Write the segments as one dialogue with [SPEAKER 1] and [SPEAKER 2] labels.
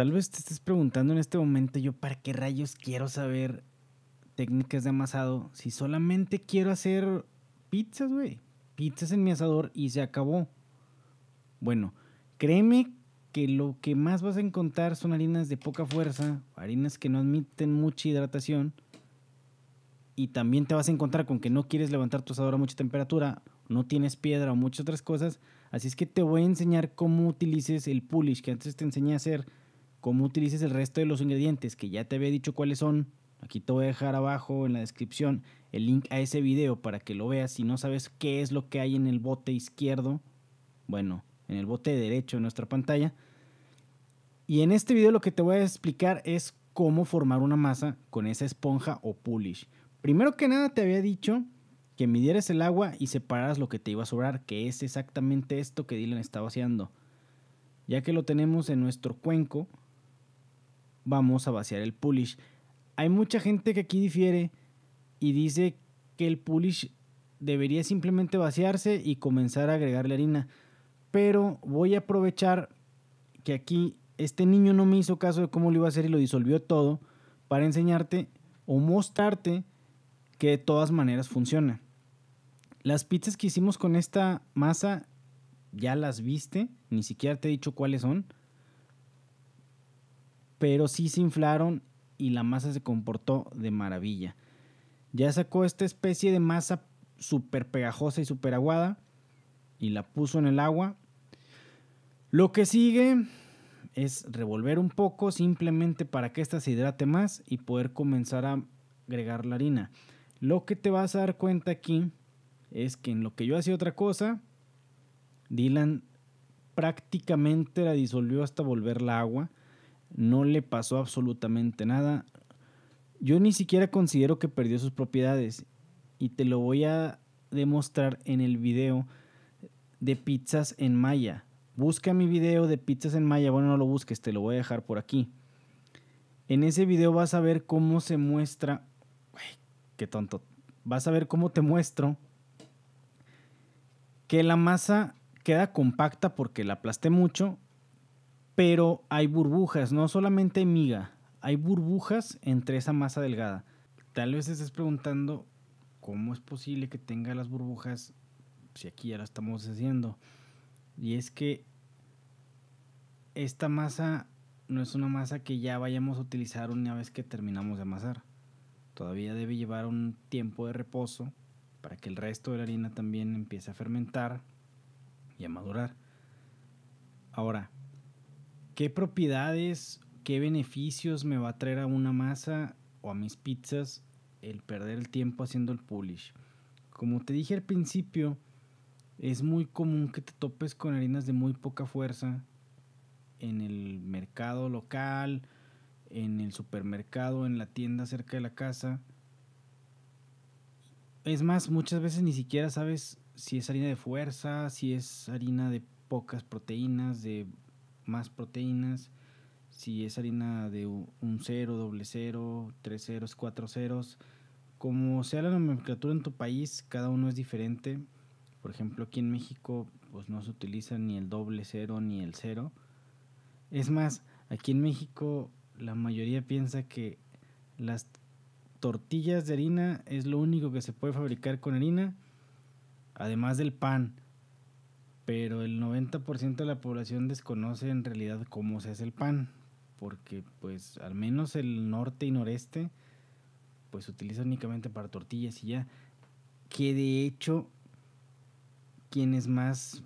[SPEAKER 1] Tal vez te estés preguntando en este momento yo para qué rayos quiero saber técnicas de amasado si solamente quiero hacer pizzas, güey. Pizzas en mi asador y se acabó. Bueno, créeme que lo que más vas a encontrar son harinas de poca fuerza, harinas que no admiten mucha hidratación. Y también te vas a encontrar con que no quieres levantar tu asador a mucha temperatura, no tienes piedra o muchas otras cosas. Así es que te voy a enseñar cómo utilices el pullish que antes te enseñé a hacer cómo utilices el resto de los ingredientes que ya te había dicho cuáles son. Aquí te voy a dejar abajo en la descripción el link a ese video para que lo veas. Si no sabes qué es lo que hay en el bote izquierdo, bueno, en el bote derecho de nuestra pantalla. Y en este video lo que te voy a explicar es cómo formar una masa con esa esponja o pulish. Primero que nada te había dicho que midieras el agua y separaras lo que te iba a sobrar, que es exactamente esto que Dylan estaba haciendo. Ya que lo tenemos en nuestro cuenco, vamos a vaciar el Pulish. Hay mucha gente que aquí difiere y dice que el Pulish debería simplemente vaciarse y comenzar a agregarle harina. Pero voy a aprovechar que aquí este niño no me hizo caso de cómo lo iba a hacer y lo disolvió todo para enseñarte o mostrarte que de todas maneras funciona. Las pizzas que hicimos con esta masa ya las viste, ni siquiera te he dicho cuáles son pero sí se inflaron y la masa se comportó de maravilla. Ya sacó esta especie de masa súper pegajosa y súper aguada y la puso en el agua. Lo que sigue es revolver un poco simplemente para que ésta se hidrate más y poder comenzar a agregar la harina. Lo que te vas a dar cuenta aquí es que en lo que yo hacía otra cosa, Dylan prácticamente la disolvió hasta volver la agua no le pasó absolutamente nada. Yo ni siquiera considero que perdió sus propiedades y te lo voy a demostrar en el video de pizzas en Maya. Busca mi video de pizzas en Maya, bueno no lo busques, te lo voy a dejar por aquí. En ese video vas a ver cómo se muestra... qué tonto. Vas a ver cómo te muestro que la masa queda compacta porque la aplasté mucho pero hay burbujas, no solamente miga, hay burbujas entre esa masa delgada. Tal vez estés preguntando cómo es posible que tenga las burbujas si aquí ya lo estamos haciendo. Y es que esta masa no es una masa que ya vayamos a utilizar una vez que terminamos de amasar. Todavía debe llevar un tiempo de reposo para que el resto de la harina también empiece a fermentar y a madurar. Ahora, ¿Qué propiedades, qué beneficios me va a traer a una masa o a mis pizzas el perder el tiempo haciendo el pulish? Como te dije al principio, es muy común que te topes con harinas de muy poca fuerza en el mercado local, en el supermercado, en la tienda cerca de la casa. Es más, muchas veces ni siquiera sabes si es harina de fuerza, si es harina de pocas proteínas, de más proteínas. Si es harina de un cero, doble cero, tres ceros, cuatro ceros. Como sea la nomenclatura en tu país, cada uno es diferente. Por ejemplo, aquí en México pues no se utiliza ni el doble cero ni el cero. Es más, aquí en México la mayoría piensa que las tortillas de harina es lo único que se puede fabricar con harina, además del pan pero el 90% de la población desconoce en realidad cómo se hace el pan, porque pues al menos el norte y noreste pues se utiliza únicamente para tortillas y ya, que de hecho quienes más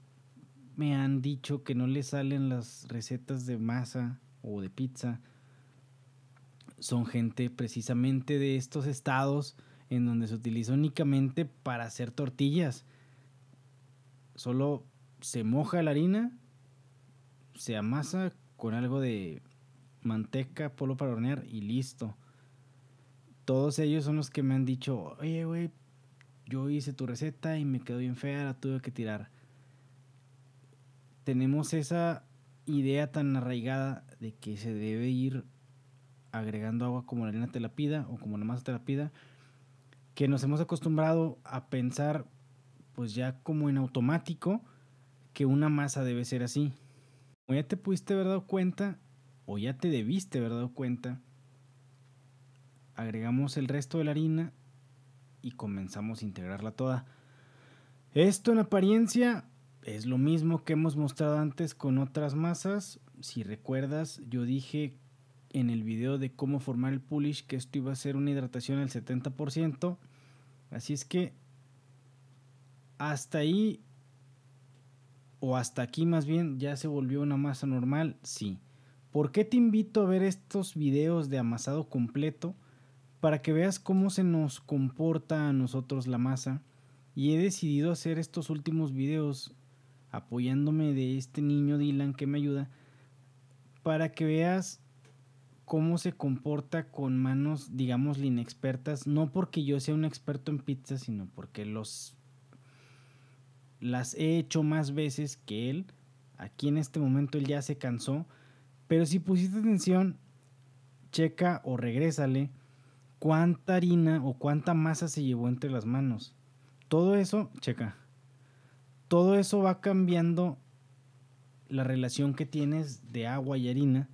[SPEAKER 1] me han dicho que no les salen las recetas de masa o de pizza son gente precisamente de estos estados en donde se utiliza únicamente para hacer tortillas. Solo se moja la harina, se amasa con algo de manteca, polo para hornear y listo. Todos ellos son los que me han dicho, oye, güey, yo hice tu receta y me quedó bien fea, la tuve que tirar. Tenemos esa idea tan arraigada de que se debe ir agregando agua como la harina te la pida o como la masa te la pida, que nos hemos acostumbrado a pensar pues ya como en automático que una masa debe ser así. O ya te pudiste haber dado cuenta, o ya te debiste haber dado cuenta. Agregamos el resto de la harina y comenzamos a integrarla toda. Esto en apariencia es lo mismo que hemos mostrado antes con otras masas. Si recuerdas, yo dije en el video de cómo formar el pulish que esto iba a ser una hidratación al 70%. Así es que hasta ahí o hasta aquí más bien ya se volvió una masa normal? Sí. ¿Por qué te invito a ver estos videos de amasado completo? Para que veas cómo se nos comporta a nosotros la masa. Y he decidido hacer estos últimos videos apoyándome de este niño Dylan que me ayuda. Para que veas cómo se comporta con manos, digamos, inexpertas. No porque yo sea un experto en pizza, sino porque los las he hecho más veces que él. Aquí en este momento él ya se cansó. Pero si pusiste atención, checa o regrésale cuánta harina o cuánta masa se llevó entre las manos. Todo eso, checa. Todo eso va cambiando la relación que tienes de agua y harina.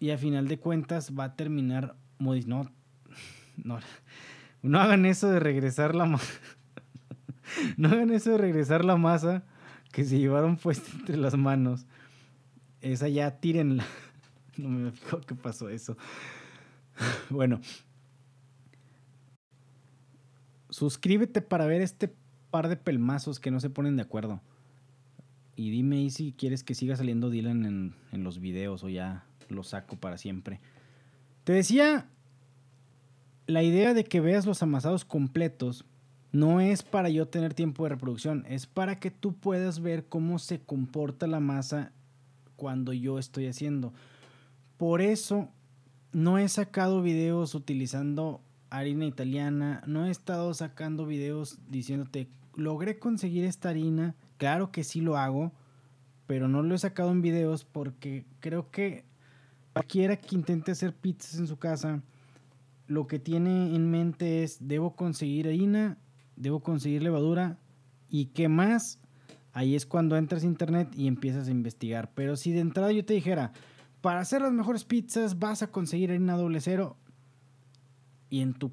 [SPEAKER 1] Y a final de cuentas va a terminar. No, no, no hagan eso de regresar la masa no hagan eso de regresar la masa que se llevaron puesta entre las manos. Esa ya tírenla. No me fijo qué pasó eso. Bueno. Suscríbete para ver este par de pelmazos que no se ponen de acuerdo. Y dime ahí si quieres que siga saliendo Dylan en, en los videos o ya lo saco para siempre. Te decía la idea de que veas los amasados completos no es para yo tener tiempo de reproducción, es para que tú puedas ver cómo se comporta la masa cuando yo estoy haciendo. Por eso no he sacado videos utilizando harina italiana, no he estado sacando videos diciéndote, logré conseguir esta harina, claro que sí lo hago, pero no lo he sacado en videos porque creo que cualquiera que intente hacer pizzas en su casa, lo que tiene en mente es, debo conseguir harina, debo conseguir levadura y qué más, ahí es cuando entras a internet y empiezas a investigar. Pero si de entrada yo te dijera, para hacer las mejores pizzas vas a conseguir harina doble cero y en tu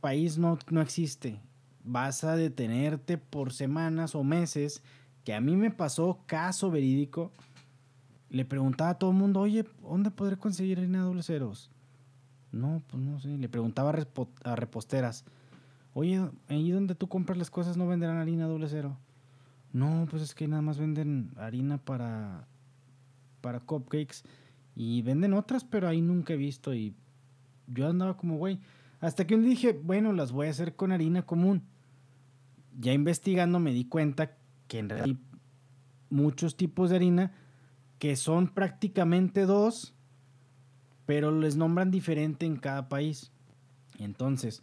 [SPEAKER 1] país no, existe, vas a detenerte por semanas o meses, que a mí me pasó caso verídico. Le preguntaba a todo el mundo, oye, ¿dónde podré conseguir harina doble ceros? No, pues no sé. Le preguntaba a reposteras, oye, ahí donde tú compras las cosas no venderán harina doble cero. No, pues es que nada más venden harina para, para cupcakes y venden otras, pero ahí nunca he visto y yo andaba como, güey, hasta que un día dije, bueno, las voy a hacer con harina común. Ya investigando me di cuenta que en realidad hay muchos tipos de harina que son prácticamente dos, pero les nombran diferente en cada país. Entonces,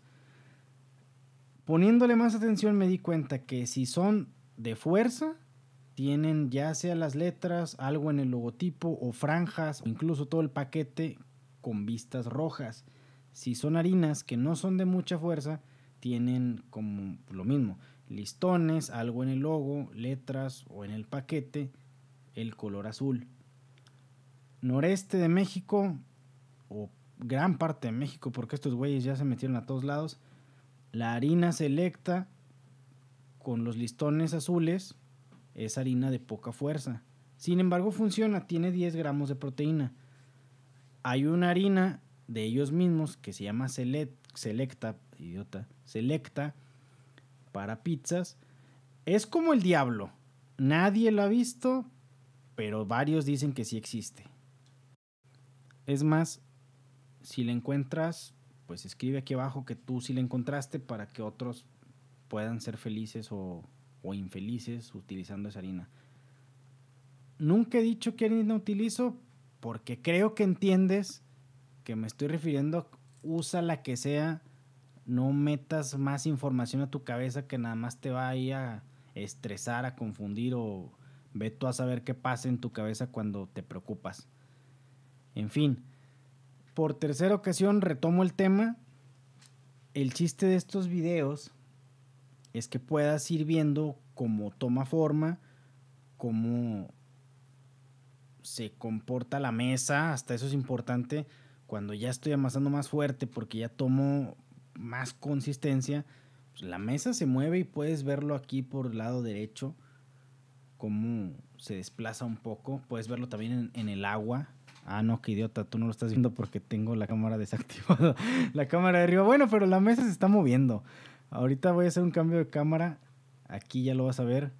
[SPEAKER 1] Poniéndole más atención me di cuenta que si son de fuerza, tienen ya sea las letras, algo en el logotipo o franjas, o incluso todo el paquete con vistas rojas. Si son harinas que no son de mucha fuerza, tienen como lo mismo, listones, algo en el logo, letras o en el paquete, el color azul. Noreste de México, o gran parte de México, porque estos güeyes ya se metieron a todos lados, la harina selecta con los listones azules es harina de poca fuerza. Sin embargo, funciona, tiene 10 gramos de proteína. Hay una harina de ellos mismos que se llama Selecta, idiota, Selecta para pizzas. Es como el diablo. Nadie lo ha visto, pero varios dicen que sí existe. Es más, si la encuentras, pues escribe aquí abajo que tú sí la encontraste para que otros puedan ser felices o, infelices utilizando esa harina. Nunca he dicho que harina utilizo porque creo que entiendes que me estoy refiriendo, usa la que sea, no metas más información a tu cabeza que nada más te vaya a estresar, a confundir o ve tú a saber qué pasa en tu cabeza cuando te preocupas. En fin, por tercera ocasión retomo el tema. El chiste de estos videos es que puedas ir viendo cómo toma forma, cómo se comporta la mesa, hasta eso es importante, cuando ya estoy amasando más fuerte porque ya tomo más consistencia, pues la mesa se mueve y puedes verlo aquí por el lado derecho, cómo se desplaza un poco, puedes verlo también en el agua, Ah, no, qué idiota, tú no lo estás viendo porque tengo la cámara desactivada, la cámara de arriba. Bueno, pero la mesa se está moviendo. Ahorita voy a hacer un cambio de cámara. Aquí ya lo vas a ver.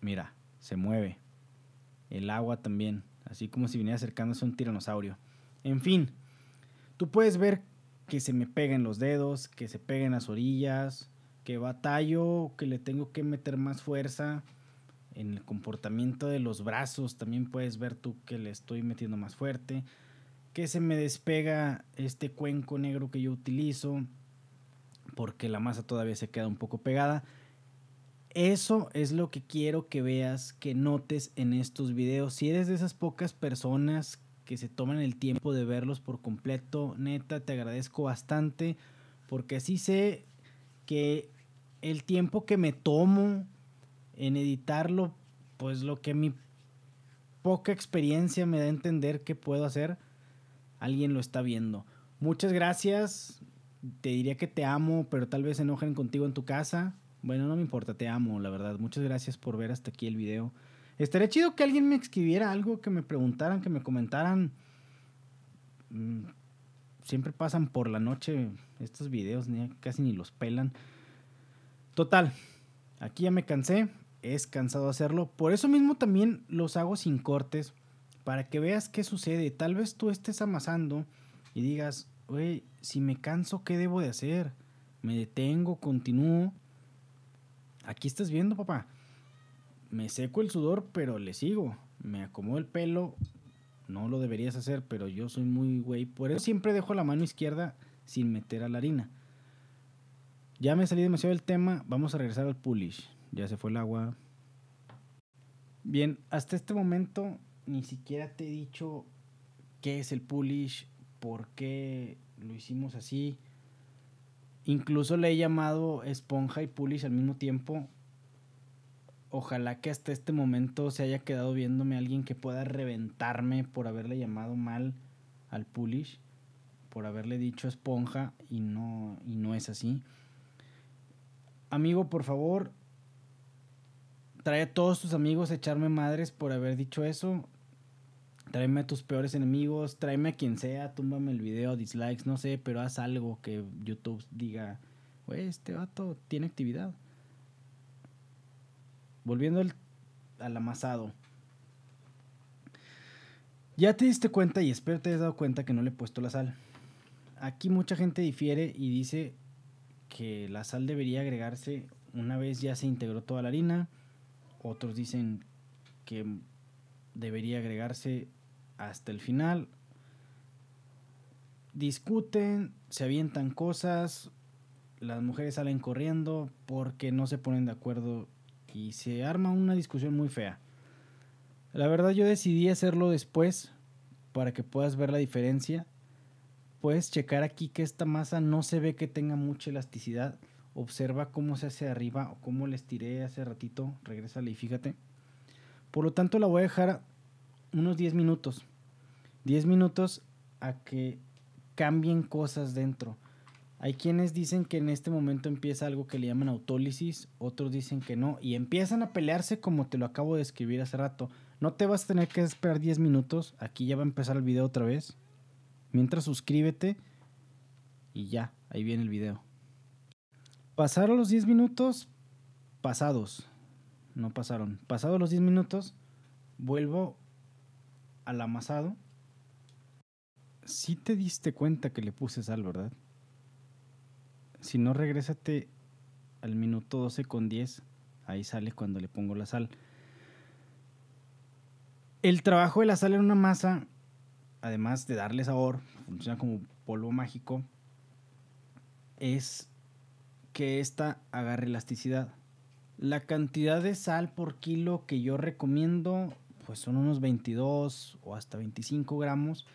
[SPEAKER 1] Mira, se mueve. El agua también, así como si viniera acercándose un tiranosaurio. En fin, tú puedes ver que se me peguen los dedos, que se peguen las orillas, que batallo, que le tengo que meter más fuerza en el comportamiento de los brazos, también puedes ver tú que le estoy metiendo más fuerte, que se me despega este cuenco negro que yo utilizo, porque la masa todavía se queda un poco pegada. Eso es lo que quiero que veas, que notes en estos videos. Si eres de esas pocas personas que se toman el tiempo de verlos por completo, neta, te agradezco bastante, porque así sé que el tiempo que me tomo en editarlo, pues lo que mi poca experiencia me da a entender que puedo hacer, alguien lo está viendo. Muchas gracias, te diría que te amo, pero tal vez se enojen contigo en tu casa. Bueno, no me importa, te amo, la verdad. Muchas gracias por ver hasta aquí el video. Estaría chido que alguien me escribiera algo, que me preguntaran, que me comentaran. Mm, siempre pasan por la noche estos videos, casi ni los pelan. Total, aquí ya me cansé es cansado hacerlo. Por eso mismo también los hago sin cortes, para que veas qué sucede. Tal vez tú estés amasando y digas, güey, si me canso, ¿qué debo de hacer? Me detengo, continúo. Aquí estás viendo, papá. Me seco el sudor, pero le sigo. Me acomodo el pelo. No lo deberías hacer, pero yo soy muy güey. Por eso siempre dejo la mano izquierda sin meter a la harina. Ya me salí demasiado del tema. Vamos a regresar al pulish ya se fue el agua. Bien, hasta este momento ni siquiera te he dicho qué es el Pulish, por qué lo hicimos así. Incluso le he llamado esponja y Pulish al mismo tiempo. Ojalá que hasta este momento se haya quedado viéndome alguien que pueda reventarme por haberle llamado mal al Pulish, por haberle dicho esponja y no, y no es así. Amigo, por favor, trae a todos tus amigos a echarme madres por haber dicho eso. Tráeme a tus peores enemigos, tráeme a quien sea, túmbame el video, dislikes, no sé, pero haz algo que YouTube diga, güey, este vato tiene actividad. Volviendo al, al amasado. Ya te diste cuenta y espero te hayas dado cuenta que no le he puesto la sal. Aquí mucha gente difiere y dice que la sal debería agregarse una vez ya se integró toda la harina otros dicen que debería agregarse hasta el final. Discuten, se avientan cosas, las mujeres salen corriendo porque no se ponen de acuerdo y se arma una discusión muy fea. La verdad yo decidí hacerlo después para que puedas ver la diferencia. Puedes checar aquí que esta masa no se ve que tenga mucha elasticidad Observa cómo se hace arriba o cómo les estiré hace ratito. Regrésale y fíjate. Por lo tanto, la voy a dejar unos 10 minutos. 10 minutos a que cambien cosas dentro. Hay quienes dicen que en este momento empieza algo que le llaman autólisis, otros dicen que no, y empiezan a pelearse como te lo acabo de escribir hace rato. No te vas a tener que esperar 10 minutos, aquí ya va a empezar el video otra vez. Mientras suscríbete y ya, ahí viene el video. Pasaron los 10 minutos, pasados, no pasaron. Pasados los 10 minutos, vuelvo al amasado. Si te diste cuenta que le puse sal, ¿verdad? Si no, regrésate al minuto 12 con 10. Ahí sale cuando le pongo la sal. El trabajo de la sal en una masa, además de darle sabor, funciona como polvo mágico, es esta agarre elasticidad. La cantidad de sal por kilo que yo recomiendo pues son unos 22 o hasta 25 gramos.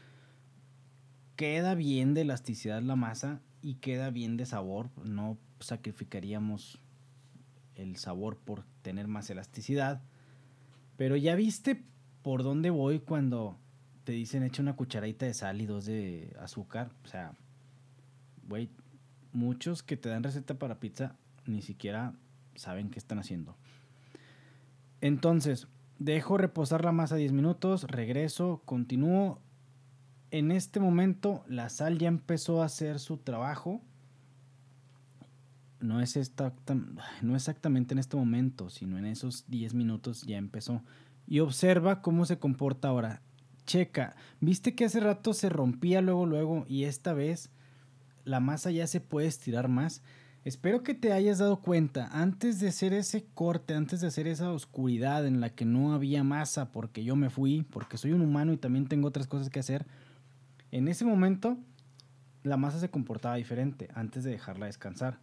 [SPEAKER 1] Queda bien de elasticidad la masa y queda bien de sabor. No sacrificaríamos el sabor por tener más elasticidad. Pero ya viste por dónde voy cuando te dicen echa una cucharadita de sal y dos de azúcar. O sea, güey, muchos que te dan receta para pizza ni siquiera saben qué están haciendo. Entonces, dejo reposar la masa 10 minutos, regreso, continúo. En este momento la sal ya empezó a hacer su trabajo. No, es no exactamente en este momento, sino en esos 10 minutos ya empezó. Y observa cómo se comporta ahora. Checa, viste que hace rato se rompía luego, luego, y esta vez la masa ya se puede estirar más. Espero que te hayas dado cuenta, antes de hacer ese corte, antes de hacer esa oscuridad en la que no había masa porque yo me fui, porque soy un humano y también tengo otras cosas que hacer, en ese momento la masa se comportaba diferente antes de dejarla descansar.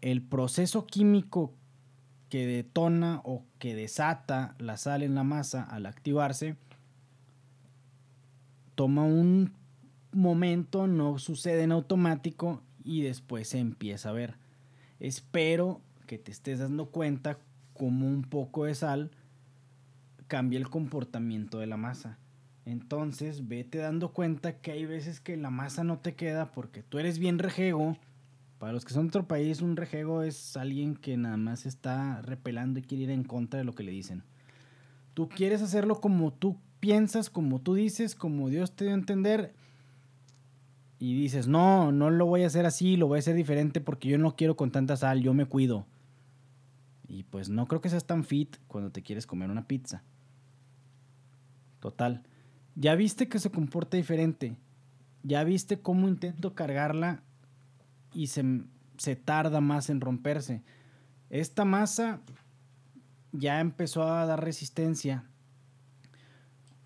[SPEAKER 1] El proceso químico que detona o que desata la sal en la masa al activarse toma un momento no sucede en automático y después se empieza a ver. Espero que te estés dando cuenta como un poco de sal cambia el comportamiento de la masa. Entonces, vete dando cuenta que hay veces que la masa no te queda porque tú eres bien rejego. Para los que son de otro país, un rejego es alguien que nada más está repelando y quiere ir en contra de lo que le dicen. Tú quieres hacerlo como tú piensas, como tú dices, como Dios te dio a entender y dices, no, no lo voy a hacer así, lo voy a hacer diferente porque yo no quiero con tanta sal, yo me cuido. Y pues no creo que seas tan fit cuando te quieres comer una pizza. Total. Ya viste que se comporta diferente. Ya viste cómo intento cargarla y se, se tarda más en romperse. Esta masa ya empezó a dar resistencia.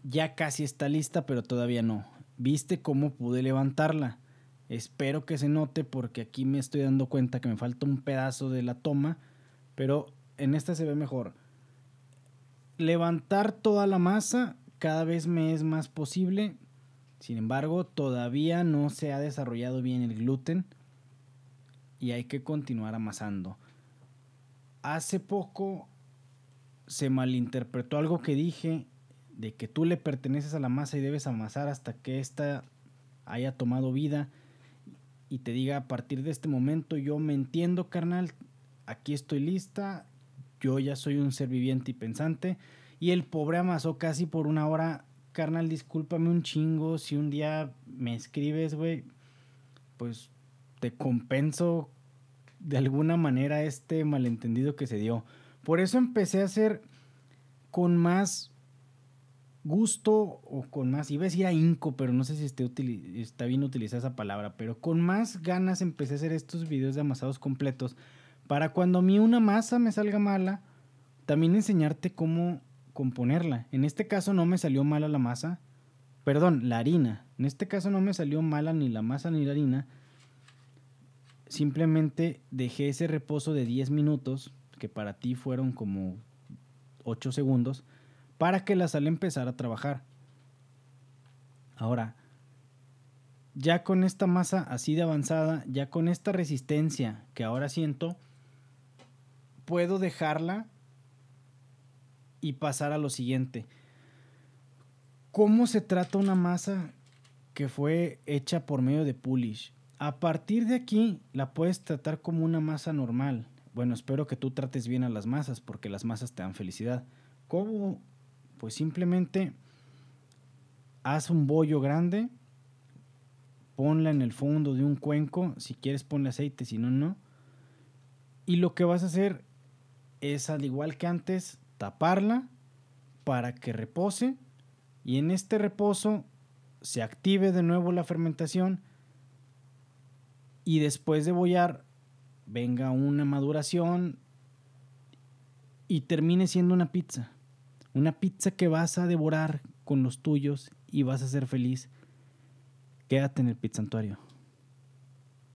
[SPEAKER 1] Ya casi está lista, pero todavía no. Viste cómo pude levantarla. Espero que se note porque aquí me estoy dando cuenta que me falta un pedazo de la toma, pero en esta se ve mejor. Levantar toda la masa cada vez me es más posible. Sin embargo, todavía no se ha desarrollado bien el gluten y hay que continuar amasando. Hace poco se malinterpretó algo que dije de que tú le perteneces a la masa y debes amasar hasta que ésta haya tomado vida y te diga a partir de este momento yo me entiendo carnal, aquí estoy lista, yo ya soy un ser viviente y pensante y el pobre amasó casi por una hora, carnal, discúlpame un chingo, si un día me escribes, güey, pues te compenso de alguna manera este malentendido que se dio. Por eso empecé a hacer con más gusto o con más, iba a decir inco pero no sé si esté está bien utilizar esa palabra, pero con más ganas empecé a hacer estos videos de amasados completos para cuando a mí una masa me salga mala, también enseñarte cómo componerla. En este caso no me salió mala la masa, perdón, la harina. En este caso no me salió mala ni la masa ni la harina. Simplemente dejé ese reposo de 10 minutos, que para ti fueron como 8 segundos para que la sala empezara a trabajar. Ahora, ya con esta masa así de avanzada, ya con esta resistencia que ahora siento, puedo dejarla y pasar a lo siguiente. ¿Cómo se trata una masa que fue hecha por medio de Pulish? A partir de aquí la puedes tratar como una masa normal. Bueno, espero que tú trates bien a las masas porque las masas te dan felicidad. ¿Cómo pues simplemente haz un bollo grande, ponla en el fondo de un cuenco, si quieres ponle aceite, si no, no. Y lo que vas a hacer es, al igual que antes, taparla para que repose y en este reposo se active de nuevo la fermentación y después de bollar venga una maduración y termine siendo una pizza. Una pizza que vas a devorar con los tuyos y vas a ser feliz. Quédate en el pizzantuario.